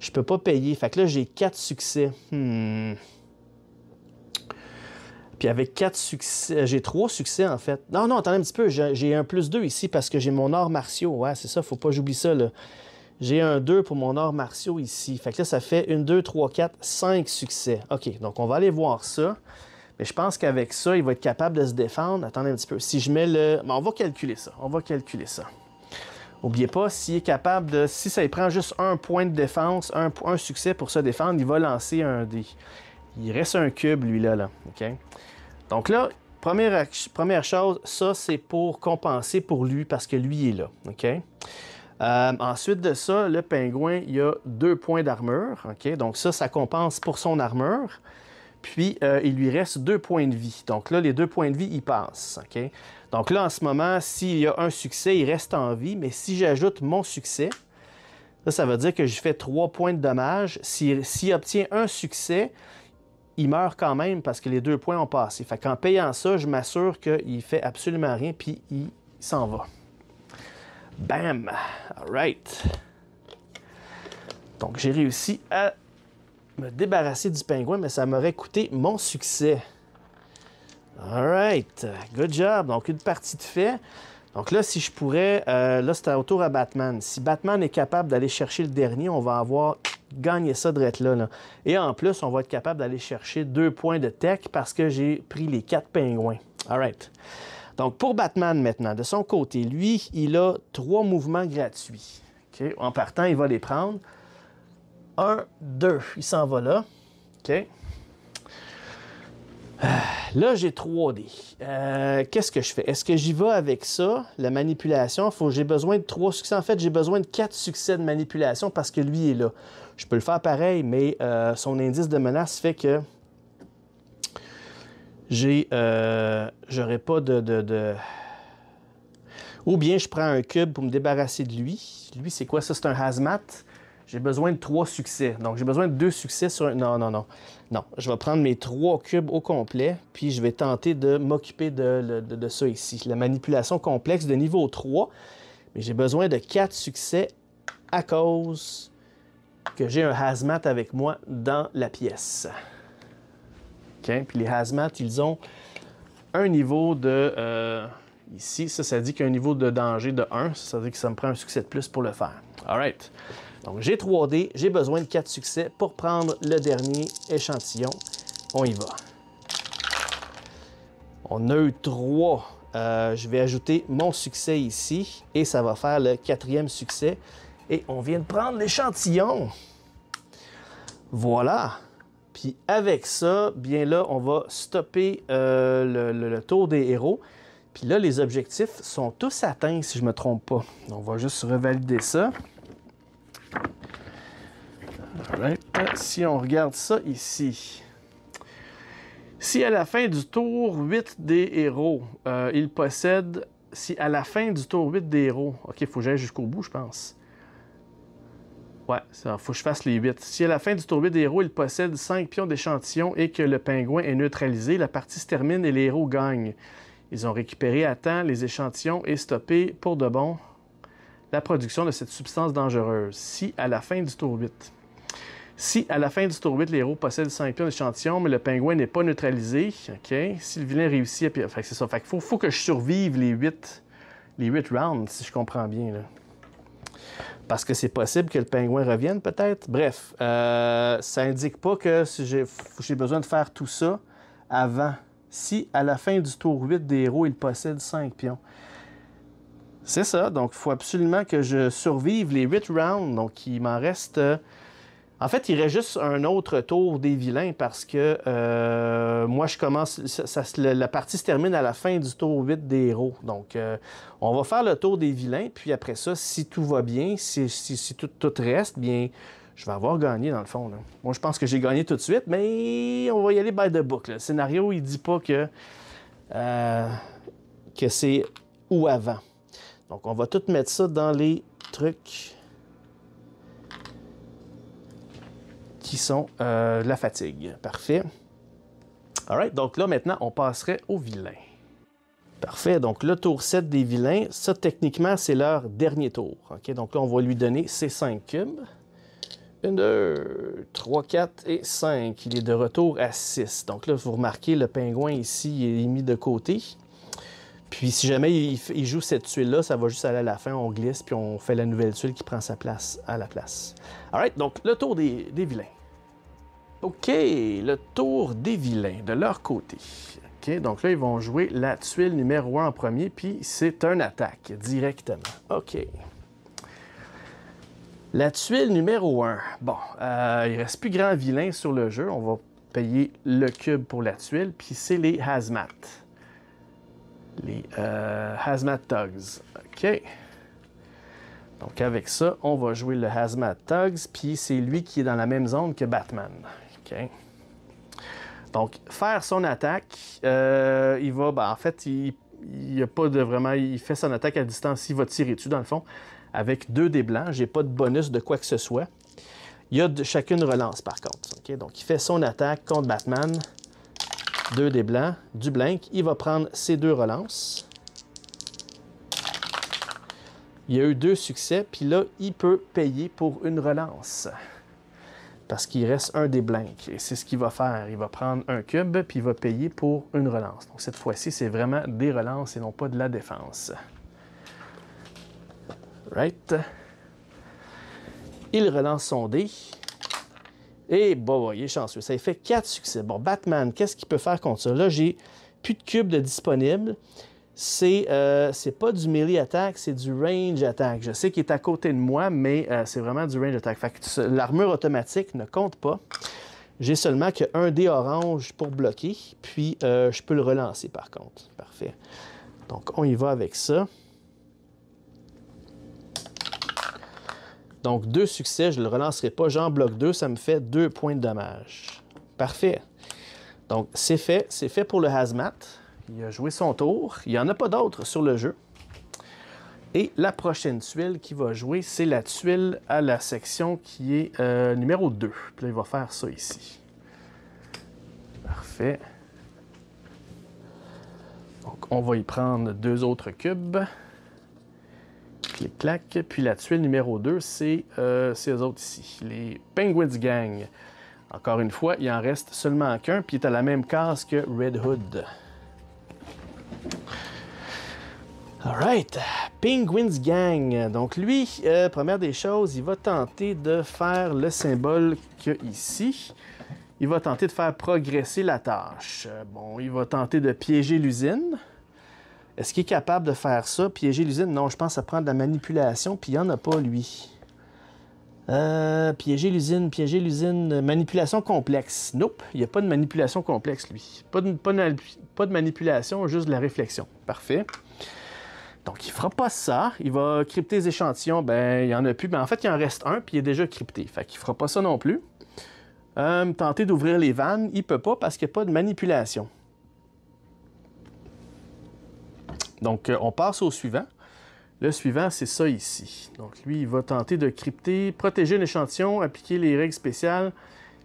Je peux pas payer, fait que là, j'ai quatre succès. Hmm... Puis avec quatre succès, euh, j'ai trois succès en fait. Non, non, attendez un petit peu, j'ai un plus deux ici parce que j'ai mon art martiaux. Ouais, c'est ça, faut pas j'oublie ça J'ai un 2 pour mon art martiaux ici. Fait que là, ça fait 1, 2, 3, 4, 5 succès. OK, donc on va aller voir ça. Mais je pense qu'avec ça, il va être capable de se défendre. Attendez un petit peu. Si je mets le... on va calculer ça. On va calculer ça. N'oubliez pas, s'il est capable de... Si ça lui prend juste un point de défense, un, un succès pour se défendre, il va lancer un dé. Il reste un cube, lui, là. là. OK? Donc là, première, chose, ça c'est pour compenser pour lui parce que lui est là. Euh, ensuite de ça, le pingouin, il a deux points d'armure. Donc ça, ça compense pour son armure. Puis, euh, il lui reste deux points de vie. Donc là, les deux points de vie, il passent. Donc là, en ce moment, s'il y a un succès, il reste en vie. Mais si j'ajoute mon succès, ça, ça veut dire que je fais trois points de dommage. S'il obtient un succès, il meurt quand même parce que les deux points ont passé. Fait qu'en payant ça, je m'assure qu'il fait absolument rien, puis il s'en va. Bam! All right. Donc, j'ai réussi à me débarrasser du pingouin, mais ça m'aurait coûté mon succès. All right. Good job. Donc, une partie de fait. Donc là, si je pourrais... Euh, là, c'est autour à Batman. Si Batman est capable d'aller chercher le dernier, on va avoir gagne ça de là, là. Et en plus, on va être capable d'aller chercher deux points de tech parce que j'ai pris les quatre pingouins. All right. Donc, pour Batman maintenant, de son côté, lui, il a trois mouvements gratuits. En partant, il va les prendre. Un, deux, il s'en va là. OK. Euh, là, j'ai 3D. Euh, qu'est-ce que je fais? Est-ce que j'y vais avec ça, la manipulation? Faut j'ai besoin de 3 succès. En fait, j'ai besoin de 4 succès de manipulation parce que lui est là. Je peux le faire pareil, mais euh, son indice de menace fait que j'ai pas de, Ou bien je prends un cube pour me débarrasser de lui. Lui, c'est quoi ça? C'est un hazmat. J'ai besoin de trois succès. Donc, j'ai besoin de deux succès sur un. Non, non, non. Non. Je vais prendre mes trois cubes au complet, puis je vais tenter de m'occuper de, ça ici. La manipulation complexe de niveau 3. Mais j'ai besoin de quatre succès à cause que j'ai un hazmat avec moi dans la pièce. OK? Puis les hazmat, ils ont un niveau de. Euh, ici, ça, ça dit qu'un niveau de danger de 1. ça veut dire que ça me prend un succès de plus pour le faire. All right. Donc j'ai 3D, j'ai besoin de 4 succès pour prendre le dernier échantillon. On y va. On a eu 3. Euh, je vais ajouter mon succès ici et ça va faire le quatrième succès. Et on vient de prendre l'échantillon. Voilà. Puis avec ça, bien là, on va stopper euh, le, le, tour des héros. Puis là, les objectifs sont tous atteints, si je ne me trompe pas. On va juste revalider ça. Si on regarde ça ici. Si à la fin du tour 8 des héros, euh, il possède. Si à la fin du tour 8 des héros. Ok, il faut que j'aille jusqu'au bout, je pense. Ouais, il faut que je fasse les 8. Si à la fin du tour 8 des héros, il possède 5 pions d'échantillons et que le pingouin est neutralisé, la partie se termine et les héros gagnent. Ils ont récupéré à temps les échantillons et stoppé pour de bon la production de cette substance dangereuse. Si à la fin du tour 8. Si à la fin du tour 8, les héros possèdent 5 pions d'échantillon, mais le pingouin n'est pas neutralisé, OK? Si le vilain réussit, à... c'est ça. Fait qu'il faut, que je survive les 8, les rounds, si je comprends bien. Parce que c'est possible que le pingouin revienne, peut-être. Bref, euh, ça indique pas que j'ai besoin de faire tout ça avant. Si à la fin du tour 8 des héros, il possède 5 pions. C'est ça, donc il faut absolument que je survive les 8 rounds. Donc il m'en reste. Euh, en fait, il y aurait juste un autre tour des vilains parce que euh, moi, je commence. la partie se termine à la fin du tour 8 des héros. Donc, euh, on va faire le tour des vilains. Puis après ça, si tout va bien, si, tout, reste, bien, je vais avoir gagné dans le fond. Moi, je pense que j'ai gagné tout de suite, mais on va y aller by the book. Le scénario, il dit pas que, euh, que c'est ou avant. Donc, on va tout mettre ça dans les trucs. qui sont euh, la fatigue. Parfait. Alright, donc là maintenant, on passerait au vilain. Parfait, donc le tour 7 des vilains, ça techniquement c'est leur dernier tour. OK, Donc là, on va lui donner ses 5 cubes. 1, 2, 3, 4 et 5. Il est de retour à 6. Donc là, vous remarquez, le pingouin ici il est mis de côté. Puis si jamais il, joue cette tuile-là, ça va juste aller à la fin, on glisse, puis on fait la nouvelle tuile qui prend sa place à la place. Alright, donc le tour des, vilains. OK, le tour des vilains de leur côté. OK, donc là, ils vont jouer la tuile numéro 1 en premier, puis c'est un attaque directement. OK. La tuile numéro 1. Bon, euh, il reste plus grand vilain sur le jeu. On va payer le cube pour la tuile, puis c'est les hazmat les euh, Hazmat Tugs. OK. Donc avec ça, on va jouer le Hazmat Tugs, puis c'est lui qui est dans la même zone que Batman. OK. Donc faire son attaque, euh, il va, ben, en fait, il, il a pas de vraiment, il fait son attaque à distance, il va tirer dessus dans le fond avec deux dés blancs. J'ai pas de bonus de quoi que ce soit. Il y a chacune relance par contre. OK, donc il fait son attaque contre Batman deux des blancs, du blank. Il va prendre ses deux relances. Il y a eu deux succès, puis là, il peut payer pour une relance. Parce qu'il reste un des blancs. Et c'est ce qu'il va faire. Il va prendre un cube, puis il va payer pour une relance. Donc cette fois-ci, c'est vraiment des relances et non pas de la défense. Right? Il relance son dé. Et bon, il est chanceux. Ça fait quatre succès. Bon, Batman, qu'est-ce qu'il peut faire contre ça? Là, j'ai plus de cubes de disponibles. C'est euh, pas du melee attack, c'est du range attack. Je sais qu'il est à côté de moi, mais euh, c'est vraiment du range attack. l'armure automatique ne compte pas. J'ai seulement qu'un un dé orange pour bloquer, puis euh, je peux le relancer par contre. Parfait. Donc, on y va avec ça. Donc, deux succès, je ne le relancerai pas. J'en bloque deux, ça me fait deux points de dommage. Parfait. Donc, c'est fait. C'est fait pour le Hazmat. Il a joué son tour. Il n'y en a pas d'autres sur le jeu. Et la prochaine tuile qui va jouer, c'est la tuile à la section qui est euh, numéro 2. Puis là, il va faire ça ici. Parfait. Donc, on va y prendre deux autres cubes. Les plaques, Puis la tuile numéro 2, c'est euh, ces autres ici, les Penguins Gang. Encore une fois, il en reste seulement qu'un, puis il est à la même case que Red Hood. Alright, Penguins Gang. Donc lui, euh, première des choses, il va tenter de faire le symbole que ici. Il va tenter de faire progresser la tâche. Bon, il va tenter de piéger l'usine. Est-ce qu'il est capable de faire ça, piéger l'usine? Non, je pense à prendre de la manipulation, puis il n'y en a pas, lui. Euh, piéger l'usine, piéger l'usine, euh, manipulation complexe. Nope, il n'y a pas de manipulation complexe, lui. Pas de, manipulation, juste de la réflexion. Parfait. Donc, il fera pas ça. Il va crypter les échantillons. Ben, il n'y en a plus. Ben, en fait, il en reste un, puis il est déjà crypté. Fait qu'il fera pas ça non plus. Euh, tenter d'ouvrir les vannes, il peut pas parce qu'il n'y a pas de manipulation. Donc, euh, on passe au suivant. Le suivant, c'est ça ici. Donc, lui, il va tenter de crypter, protéger l'échantillon, appliquer les règles spéciales,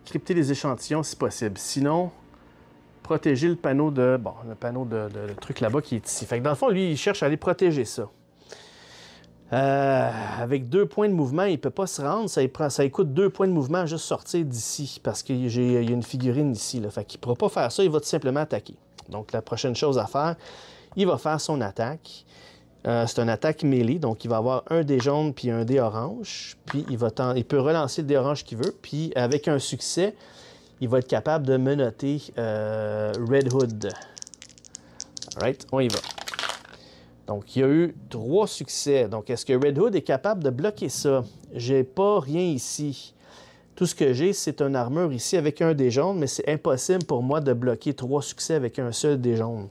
crypter les échantillons si possible. Sinon, protéger le panneau de... Bon, le panneau de, truc là-bas qui est ici. Fait que dans le fond, lui, il cherche à aller protéger ça. Euh, avec deux points de mouvement, il ne peut pas se rendre. Ça, prend, ça coûte deux points de mouvement juste sortir d'ici parce qu'il y a une figurine ici. Fait qu'il ne pourra pas faire ça, il va tout simplement attaquer. Donc, la prochaine chose à faire, il va faire son attaque. Euh, c'est une attaque mêlée, donc il va avoir un dé jaune puis un dé orange. Puis il, peut relancer le dé orange qu'il veut. Puis avec un succès, il va être capable de menoter euh, Red Hood. right. on y va. Donc il y a eu trois succès. Donc est-ce que Red Hood est capable de bloquer ça? J'ai pas rien ici. Tout ce que j'ai, c'est une armure ici avec un dé jaune, mais c'est impossible pour moi de bloquer trois succès avec un seul dé jaune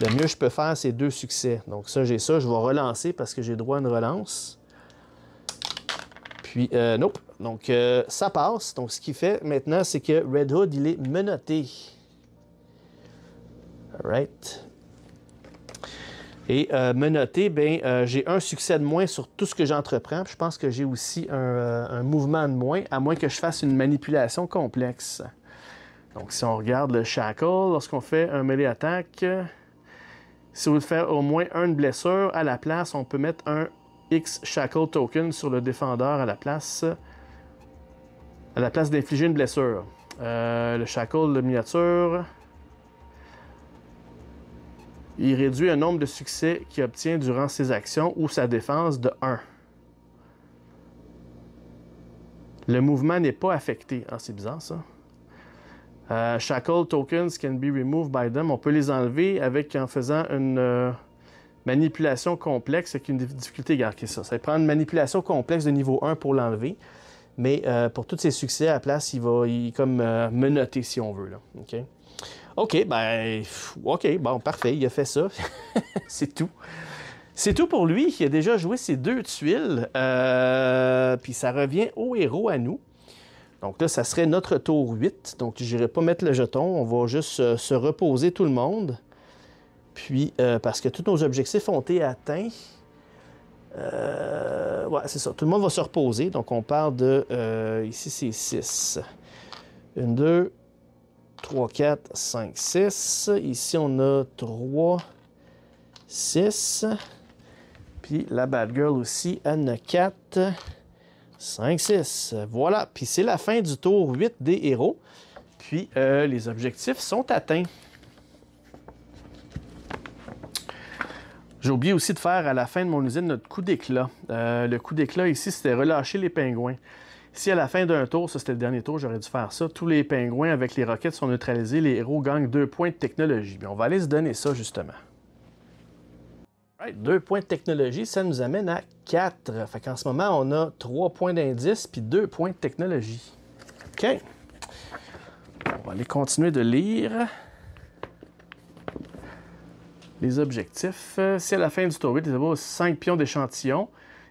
le mieux je peux faire, c'est deux succès. Donc ça, j'ai ça. Je vais relancer parce que j'ai droit à une relance. Puis, euh, nope. Donc, euh, ça passe. Donc, ce qu'il fait maintenant, c'est que Red Hood, il est menotté. right. Et euh, menotté, ben, euh, j'ai un succès de moins sur tout ce que j'entreprends. Je pense que j'ai aussi un, un, mouvement de moins, à moins que je fasse une manipulation complexe. Donc, si on regarde le shackle, lorsqu'on fait un melee attaque, si vous voulez faire au moins une blessure, à la place, on peut mettre un X Shackle Token sur le défendeur à la place, à la place d'infliger une blessure. Euh, le Shackle, de miniature. Il réduit un nombre de succès qu'il obtient durant ses actions ou sa défense de 1. Le mouvement n'est pas affecté. Ah, c'est bizarre ça. Euh, shackle tokens can be removed by them. On peut les enlever avec, en faisant une euh, manipulation complexe avec une difficulté. garder ça. Ça prendre une manipulation complexe de niveau 1 pour l'enlever. Mais euh, pour tous ses succès, à la place, il va comme menoter si on veut. OK? ben, OK, bon, parfait, il a fait ça. C'est tout. C'est tout pour lui. Il a déjà joué ses deux tuiles. Puis ça revient au héros à nous. Donc là, ça serait notre tour 8. Donc, je n'irai pas mettre le jeton. On va juste euh, se reposer tout le monde. Puis, euh, parce que tous nos objectifs ont été atteints. Euh, ouais, c'est ça. Tout le monde va se reposer. Donc, on part de... Euh, ici, c'est 6. 1, 2, 3, 4, 5, 6. Ici, on a 3, 6. Puis, la Bad Girl aussi, elle a 4. 5, 6. Voilà. Puis c'est la fin du tour 8 des héros. Puis euh, les objectifs sont atteints. J'ai oublié aussi de faire à la fin de mon usine notre coup d'éclat. Euh, le coup d'éclat ici, c'était relâcher les pingouins. Si à la fin d'un tour, ça c'était le dernier tour, j'aurais dû faire ça, tous les pingouins avec les roquettes sont neutralisés, les héros gagnent deux points de technologie. mais on va aller se donner ça justement. Deux points de technologie, ça nous amène à quatre. Fait qu'en ce moment, on a trois points d'indice puis deux points de technologie. OK. On va aller continuer de lire. Les objectifs. Si à la fin du tour 8, y a 5 pions d'échantillon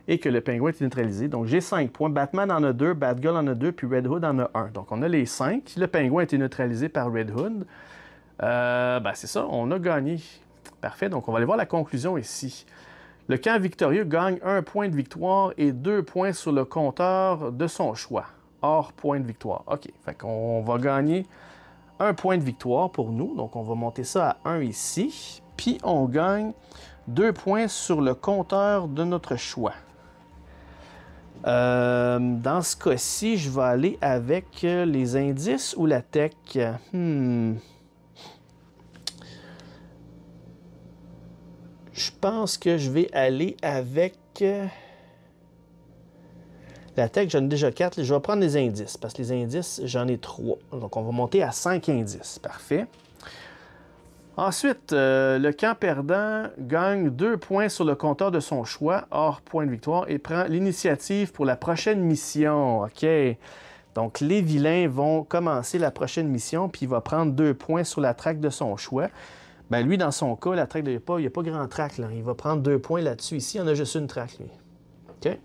et que le pingouin est neutralisé. Donc, j'ai 5 points. Batman en a 2, Batgirl en a 2, puis Red Hood en a 1. Donc, on a les cinq. Le pingouin a été neutralisé par Red Hood. Euh, ben, c'est ça, on a gagné. Parfait, donc on va aller voir la conclusion ici. Le camp victorieux gagne un point de victoire et deux points sur le compteur de son choix, hors point de victoire. OK, fait qu'on va gagner un point de victoire pour nous, donc on va monter ça à un ici, puis on gagne deux points sur le compteur de notre choix. Euh, dans ce cas-ci, je vais aller avec les indices ou la tech. Hmm. Je pense que je vais aller avec... Euh, la tech. j'en ai déjà 4. Je vais prendre les indices, parce que les indices, j'en ai trois. Donc, on va monter à 5 indices. Parfait. Ensuite, euh, le camp perdant gagne 2 points sur le compteur de son choix, hors point de victoire, et prend l'initiative pour la prochaine mission. OK. Donc, les vilains vont commencer la prochaine mission, puis il va prendre 2 points sur la traque de son choix. Ben, lui, dans son cas, la traque, il n'y a, pas, grand trac. Il va prendre deux points là-dessus. Ici, il en a juste une traque, lui. OK?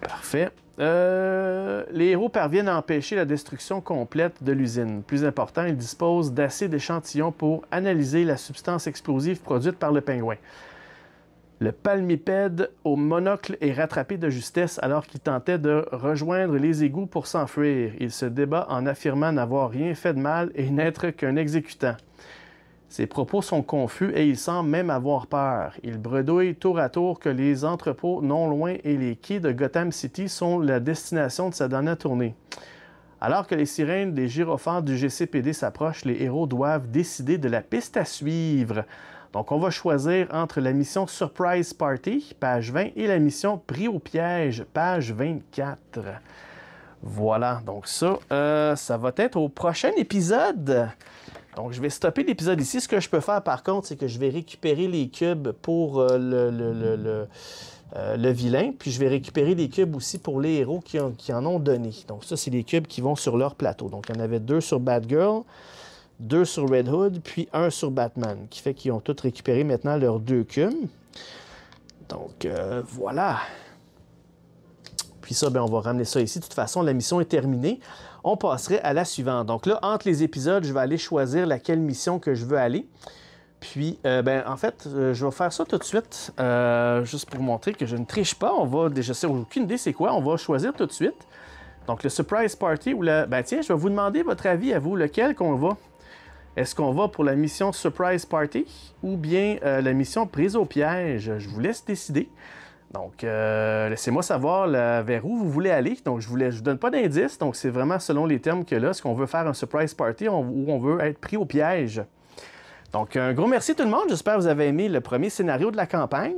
Parfait. Euh, les héros parviennent à empêcher la destruction complète de l'usine. Plus important, ils disposent d'assez d'échantillons pour analyser la substance explosive produite par le pingouin. Le palmipède au monocle est rattrapé de justesse alors qu'il tentait de rejoindre les égouts pour s'enfuir. Il se débat en affirmant n'avoir rien fait de mal et n'être qu'un exécutant. Ses propos sont confus et il semble même avoir peur. Il bredouille tour à tour que les entrepôts non loin et les quais de Gotham City sont la destination de sa dernière tournée. Alors que les sirènes des gyrophares du GCPD s'approchent, les héros doivent décider de la piste à suivre. Donc on va choisir entre la mission Surprise Party, page 20, et la mission Pris au piège, page 24. Voilà, donc ça, euh, ça va être au prochain épisode. Donc, je vais stopper l'épisode ici. Ce que je peux faire, par contre, c'est que je vais récupérer les cubes pour euh, euh, le, vilain, puis je vais récupérer les cubes aussi pour les héros qui, en ont donné. Donc, ça, c'est les cubes qui vont sur leur plateau. Donc, il y en avait deux sur Batgirl, deux sur Red Hood, puis un sur Batman, qui fait qu'ils ont tous récupéré maintenant leurs deux cubes. Donc, euh, voilà. Puis ça, ben, on va ramener ça ici. De toute façon, la mission est terminée on passerait à la suivante. Donc là, entre les épisodes, je vais aller choisir laquelle mission que je veux aller. Puis, euh, ben, en fait, euh, je vais faire ça tout de suite, euh, juste pour montrer que je ne triche pas. On va, je sais aucune idée c'est quoi, on va choisir tout de suite. Donc, le surprise party ou la... Ben tiens, je vais vous demander votre avis à vous, lequel qu'on va. Est-ce qu'on va pour la mission surprise party ou bien la mission prise au piège? Je vous laisse décider. Donc, euh, laissez-moi savoir vers où vous voulez aller. Donc, je ne vous donne pas d'indice. Donc, c'est vraiment selon les termes que là, ce qu'on veut faire un surprise party ou où on veut être pris au piège. Donc, un gros merci tout le monde. J'espère que vous avez aimé le premier scénario de la campagne.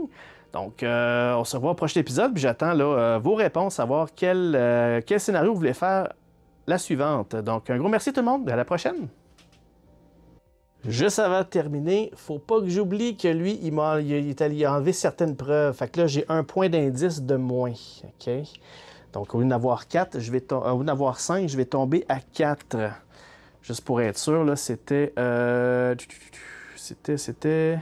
Donc, euh, on se revoit au prochain épisode. Puis j'attends euh, vos réponses, savoir quel, quel scénario vous voulez faire la suivante. Donc, un gros merci tout le monde. À la prochaine. Juste avant de terminer, faut pas que j'oublie que lui, il m'a il enlevé certaines preuves. Fait que là, j'ai un point d'indice de moins. OK? Donc, au lieu d'avoir 4, je vais euh, au 5, je vais tomber à 4. Juste pour être sûr, là, c'était... Euh, c'était, c'était...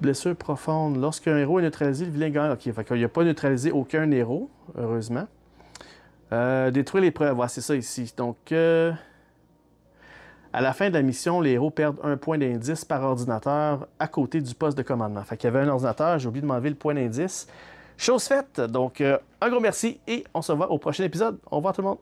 Blessure profonde. Lorsqu'un héros est neutralisé, le vilain gagne. OK, fait n'a pas neutralisé aucun héros, heureusement. Euh, détruire les preuves, c'est ça ici. Donc, euh, à la fin de la mission, les héros perdent un point d'indice par ordinateur à côté du poste de commandement. Fait qu'il y avait un ordinateur, j'ai oublié de m'enlever le point d'indice. Chose faite, donc euh, un gros merci et on se voit au prochain épisode. Au revoir tout le monde.